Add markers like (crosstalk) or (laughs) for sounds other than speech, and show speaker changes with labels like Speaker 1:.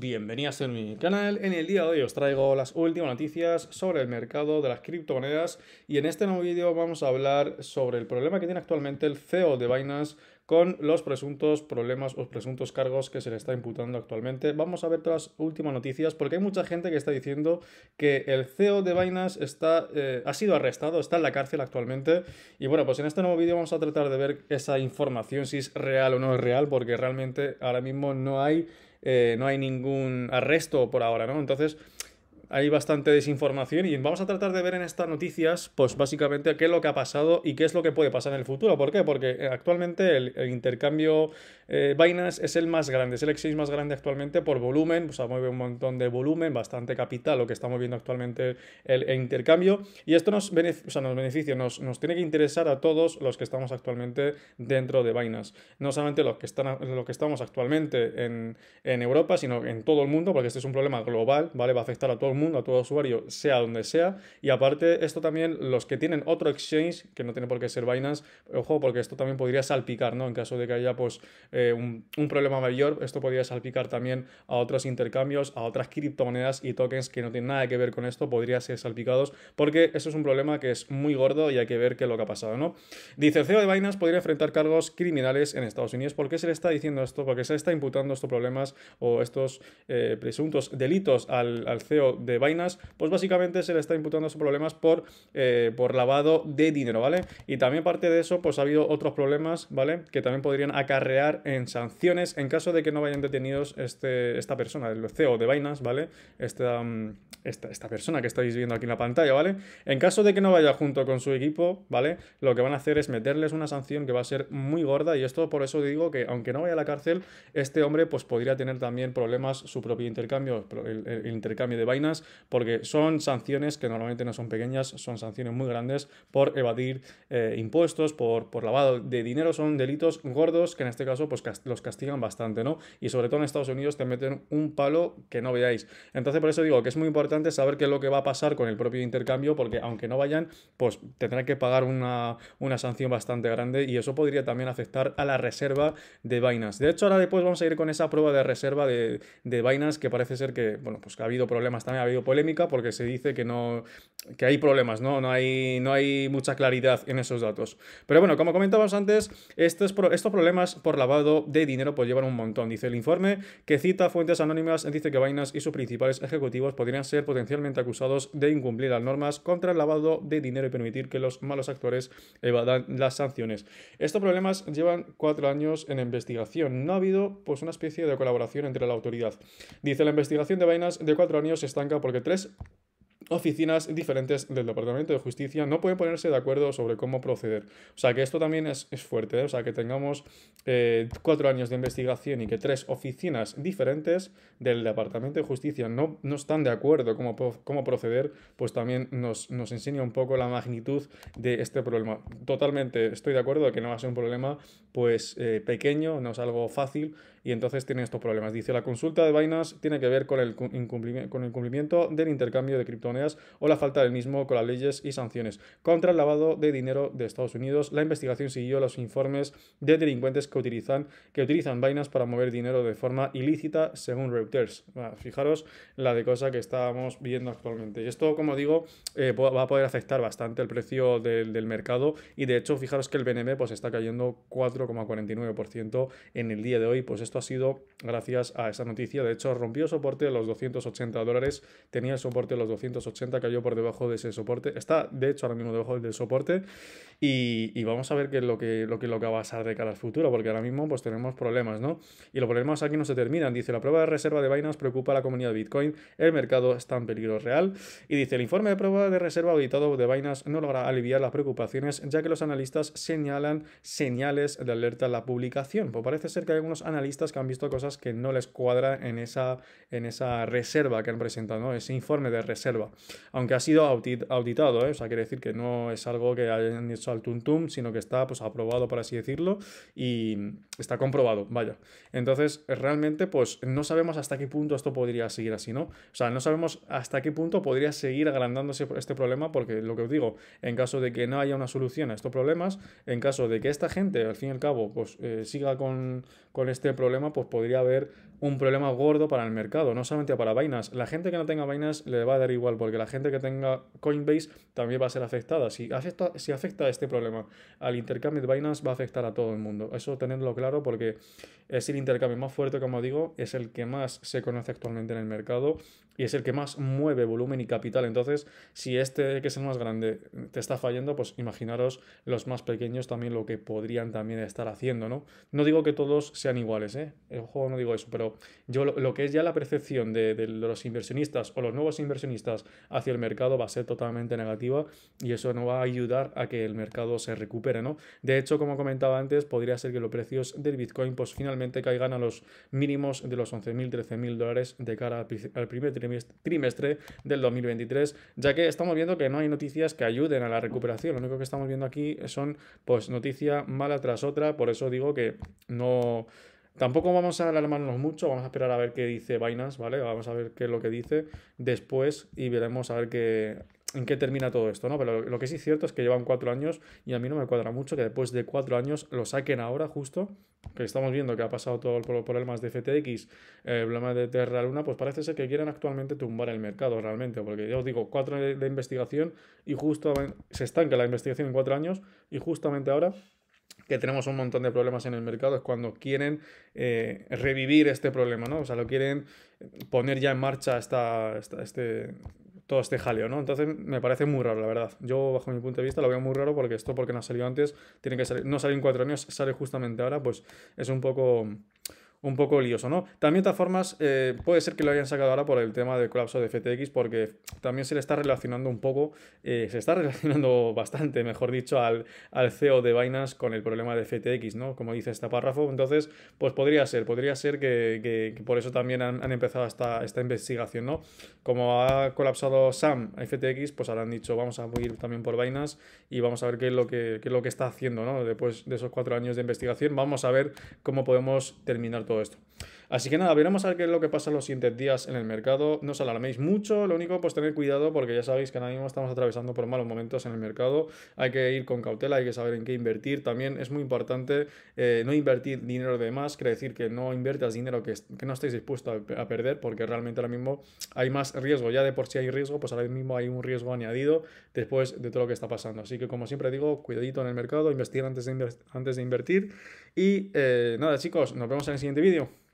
Speaker 1: Bienvenidos bienvenidas a mi canal. En el día de hoy os traigo las últimas noticias sobre el mercado de las criptomonedas y en este nuevo vídeo vamos a hablar sobre el problema que tiene actualmente el CEO de Binance con los presuntos problemas o presuntos cargos que se le está imputando actualmente. Vamos a ver todas las últimas noticias porque hay mucha gente que está diciendo que el CEO de Vainas está, eh, ha sido arrestado, está en la cárcel actualmente. Y bueno, pues en este nuevo vídeo vamos a tratar de ver esa información, si es real o no es real, porque realmente ahora mismo no hay, eh, no hay ningún arresto por ahora, ¿no? Entonces hay bastante desinformación y vamos a tratar de ver en estas noticias, pues básicamente qué es lo que ha pasado y qué es lo que puede pasar en el futuro. ¿Por qué? Porque eh, actualmente el, el intercambio eh, Binance es el más grande, es el exchange más grande actualmente por volumen, o sea, mueve un montón de volumen, bastante capital, lo que está moviendo actualmente el, intercambio. Y esto nos, beneficia, o sea, nos tiene que interesar a todos los que estamos actualmente dentro de Binance. No solamente los que, están, los que estamos actualmente en, Europa, sino en todo el mundo, porque este es un problema global, ¿vale? Va a afectar a todo el mundo, a todo usuario, sea donde sea. Y aparte, esto también, los que tienen otro exchange, que no tiene por qué ser Binance, ojo, porque esto también podría salpicar, ¿no? En caso de que haya, pues, eh, un, problema mayor. Esto podría salpicar también a otros intercambios, a otras criptomonedas y tokens que no tienen nada que ver con esto, podría ser salpicados, porque eso es un problema que es muy gordo y hay que ver qué es lo que ha pasado, ¿no? Dice, el CEO de Binance podría enfrentar cargos criminales en Estados Unidos. ¿Por qué se le está diciendo esto? Porque se le está imputando estos problemas o estos eh, presuntos delitos al, CEO de Binance. Pues básicamente se le está imputando estos problemas por, eh, por lavado de dinero, ¿vale? Y también parte de eso, pues ha habido otros problemas, ¿vale? Que también podrían acarrear en sanciones en caso de que no vayan detenidos este, esta persona, el CEO de vainas ¿vale? Esta, um, esta, persona que estáis viendo aquí en la pantalla, ¿vale? En caso de que no vaya junto con su equipo, ¿vale? Lo que van a hacer es meterles una sanción que va a ser muy gorda y esto por eso digo que aunque no vaya a la cárcel, este hombre pues podría tener también problemas su propio intercambio, el, intercambio de vainas, porque son sanciones que normalmente no son pequeñas, son sanciones muy grandes por evadir eh, impuestos, por, por lavado de dinero, son delitos gordos que en este caso pues los castigan bastante, ¿no? Y sobre todo en Estados Unidos te meten un palo que no veáis. Entonces por eso digo que es muy importante saber qué es lo que va a pasar con el propio intercambio, porque aunque no vayan, pues tendrán que pagar una, sanción bastante grande y eso podría también afectar a la reserva de vainas De hecho, ahora después vamos a ir con esa prueba de reserva de, de Binance, que parece ser que, bueno, pues que ha habido problemas también, ha habido polémica, porque se dice que no, que hay problemas, ¿no? No hay, no hay mucha claridad en esos datos. Pero bueno, como comentábamos antes, estos, estos problemas por lavado de dinero pues llevan un montón. Dice el informe que cita fuentes anónimas, dice que vainas y sus principales ejecutivos podrían ser potencialmente acusados de incumplir las normas contra el lavado de dinero y permitir que los malos actores evadan las sanciones. Estos problemas llevan cuatro años en investigación. No ha habido pues una especie de colaboración entre la autoridad. Dice la investigación de vainas de cuatro años se estanca porque tres oficinas diferentes del Departamento de Justicia no pueden ponerse de acuerdo sobre cómo proceder. O sea que esto también es, fuerte, ¿eh? o sea que tengamos eh, cuatro años de investigación y que tres oficinas diferentes del Departamento de Justicia no, no están de acuerdo cómo, cómo proceder, pues también nos, nos enseña un poco la magnitud de este problema. Totalmente estoy de acuerdo que no va a ser un problema pues eh, pequeño, no es algo fácil y entonces tiene estos problemas. Dice, la consulta de vainas tiene que ver con el, incumplimiento, con el cumplimiento del intercambio de criptomonedas o la falta del mismo con las leyes y sanciones. Contra el lavado de dinero de Estados Unidos, la investigación siguió los informes de delincuentes que utilizan, que utilizan vainas para mover dinero de forma ilícita, según Reuters. fijaros la de cosa que estábamos viendo actualmente. Y esto, como digo, eh, va a poder afectar bastante el precio del, mercado y de hecho, fijaros que el BNB pues, está cayendo 4,49% en el día de hoy. Pues esto ha sido gracias a esa noticia. De hecho, rompió soporte de los 280 dólares, tenía el soporte de los 280 80, cayó por debajo de ese soporte. Está, de hecho, ahora mismo debajo del soporte. Y, vamos a ver qué es lo que, lo lo que va a pasar de cara al futuro, porque ahora mismo pues tenemos problemas, ¿no? Y los problemas aquí no se terminan. Dice, la prueba de reserva de Binance preocupa a la comunidad de Bitcoin, el mercado está en peligro real. Y dice, el informe de prueba de reserva auditado de Binance no logra aliviar las preocupaciones, ya que los analistas señalan señales de alerta a la publicación. Pues parece ser que hay algunos analistas que han visto cosas que no les cuadra en esa, en esa reserva que han presentado, ese informe de reserva aunque ha sido auditado, ¿eh? o sea, quiere decir que no es algo que hayan hecho al tuntum, sino que está pues, aprobado, por así decirlo, y está comprobado, vaya. Entonces, realmente, pues no sabemos hasta qué punto esto podría seguir así, ¿no? O sea, no sabemos hasta qué punto podría seguir agrandándose este problema, porque lo que os digo, en caso de que no haya una solución a estos problemas, en caso de que esta gente, al fin y al cabo, pues eh, siga con, con este problema, pues podría haber un problema gordo para el mercado, no solamente para vainas. La gente que no tenga vainas le va a dar igual porque la gente que tenga Coinbase también va a ser afectada. Si afecta, si afecta este problema al intercambio de Binance, va a afectar a todo el mundo. Eso tenerlo claro porque es el intercambio más fuerte, como digo, es el que más se conoce actualmente en el mercado y es el que más mueve volumen y capital. Entonces, si este que es el más grande te está fallando, pues imaginaros los más pequeños también lo que podrían también estar haciendo, ¿no? No digo que todos sean iguales, ¿eh? El juego no digo eso, pero yo lo, que es ya la percepción de los inversionistas o los nuevos inversionistas hacia el mercado va a ser totalmente negativa y eso no va a ayudar a que el mercado se recupere, ¿no? De hecho, como comentaba antes, podría ser que los precios del Bitcoin pues finalmente caigan a los mínimos de los 11.000, 13.000 dólares de cara al primer trimestre del 2023, ya que estamos viendo que no hay noticias que ayuden a la recuperación. Lo único que estamos viendo aquí son pues noticia mala tras otra, por eso digo que no Tampoco vamos a alarmarnos mucho, vamos a esperar a ver qué dice Binance, ¿vale? Vamos a ver qué es lo que dice después y veremos a ver qué, en qué termina todo esto, ¿no? Pero lo que sí es cierto es que llevan cuatro años y a mí no me cuadra mucho que después de cuatro años lo saquen ahora justo, que estamos viendo que ha pasado todo por problema problemas de FTX, el eh, problema de Terra Luna, pues parece ser que quieren actualmente tumbar el mercado realmente, porque ya os digo, cuatro de, de investigación y justo se estanca la investigación en cuatro años y justamente ahora que tenemos un montón de problemas en el mercado, es cuando quieren eh, revivir este problema, ¿no? O sea, lo quieren poner ya en marcha esta, esta, este, todo este jaleo, ¿no? Entonces me parece muy raro, la verdad. Yo, bajo mi punto de vista, lo veo muy raro porque esto, porque no ha salido antes, tiene que salir, no salió en cuatro años, sale justamente ahora, pues es un poco un poco lioso, ¿no? También, de todas formas, eh, puede ser que lo hayan sacado ahora por el tema del colapso de FTX, porque también se le está relacionando un poco, eh, se está (laughs) relacionando bastante, mejor dicho, al, CEO de Binance con el problema de FTX, ¿no? Como dice este párrafo. Entonces, pues podría ser, podría ser que, por eso también han, empezado esta, esta investigación, ¿no? Como ha colapsado Sam FTX, pues ahora han dicho, vamos a ir también por Binance y vamos a ver qué es lo que, qué es lo que está haciendo, ¿no? Después de esos cuatro años de investigación, vamos a ver cómo podemos terminar todo esto. Así que nada, veremos a ver qué es lo que pasa los siguientes días en el mercado. No os alarméis mucho, lo único pues tener cuidado porque ya sabéis que ahora mismo estamos atravesando por malos momentos en el mercado. Hay que ir con cautela, hay que saber en qué invertir. También es muy importante eh, no invertir dinero de más, quiere decir que no inviertas dinero que, no estéis dispuestos a, perder porque realmente ahora mismo hay más riesgo. Ya de por sí hay riesgo, pues ahora mismo hay un riesgo añadido después de todo lo que está pasando. Así que como siempre digo, cuidadito en el mercado, investir antes de, antes de invertir. Y eh, nada chicos, nos vemos en el siguiente vídeo.